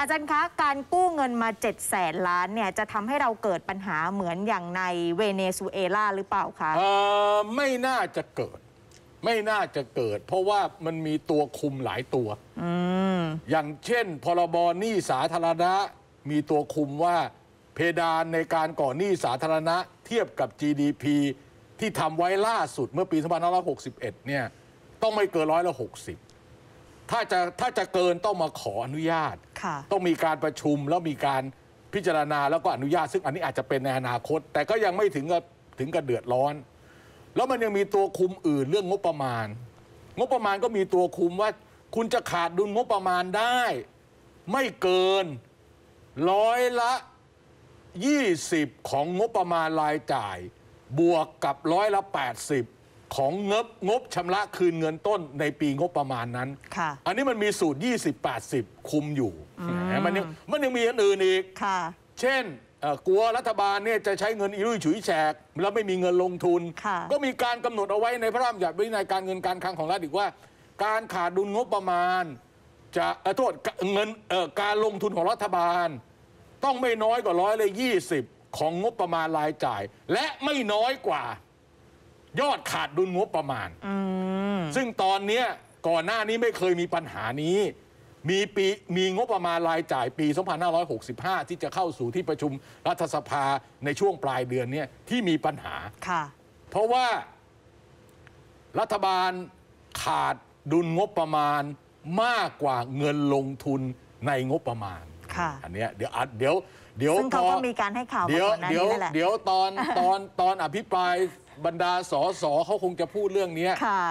อาจารย์คะการกู้เงินมา7จ็ดแสนล้านเนี่ยจะทำให้เราเกิดปัญหาเหมือนอย่างในเวเนซุเอลาหรือเปล่าคะไม่น่าจะเกิด ไม่น่าจะเกิดเพราะว่ามันมีตัวคุมหลายตัวออย่างเช่น พรบหนี้สาธารณะมีตัวคุมว่าเพดานในการก่อหนี้สาธารณะ เทียบกับ GDP ที่ทำไว้ล่าสุดเมื่อปี 2561 เนี่ย ต้องไม่เกินร้อยละ 60ถ้าจะถ้าจะเกินต้องมาขออนุญาต ต้องมีการประชุมแล้วมีการพิจารณาแล้วก็อนุญาต ซึ่งอันนี้อาจจะเป็นในอนาคต แต่ก็ยังไม่ถึงกับถึงกับเดือดร้อน แล้วมันยังมีตัวคุมอื่นเรื่องงบประมาณ งบประมาณก็มีตัวคุมว่า คุณจะขาดดุลงบประมาณได้ ไม่เกินร้อยละ20ของงบประมาณรายจ่าย บวกกับร้อยละ80ของงบ งบชำระคืนเงินต้นในปีงบประมาณนั้น อันนี้มันมีสูตร 20-80 คุมอยู่มมันยังมันยังมีอันอื่นอีก เช่นกลัวรัฐบาลเนี่ยจะใช้เงินอิรุ่ยฉุยแฉกแล้วไม่มีเงินลงทุน ก็มีการกำหนดเอาไว้ในพระราชบัญญัติวินัยการเงินการคลังของรัฐอีกว่า การขาดดุลงบประมาณ จะโทษเงินการลงทุนของรัฐบาล ต้องไม่น้อยกว่าร้อยละยี่สิบของงบประมาณรายจ่าย และไม่น้อยกว่ายอดขาดดุลงบประมาณซึ่งตอนเนี้ยก่อนหน้านี้ไม่เคยมีปัญหานี้มีปีมีงบประมาณรายจ่าย ปี 2565 ที่จะเข้าสู่ที่ประชุมรัฐสภาในช่วงปลายเดือนเนี่ยที่มีปัญหาค่ะเพราะว่ารัฐบาลขาดดุลงบประมาณมากกว่าเงินลงทุนในงบประมาณอันนี้เดี๋ยวเดี๋ยวเดี๋ยวซึ่งเขาพอก็มีการให้ข่าวเดี๋ยวเดี๋ยวเดี๋ยวตอนตอนตอนอภิปรายบรรดาสสเขาคงจะพูดเรื่องนี้ค่ะ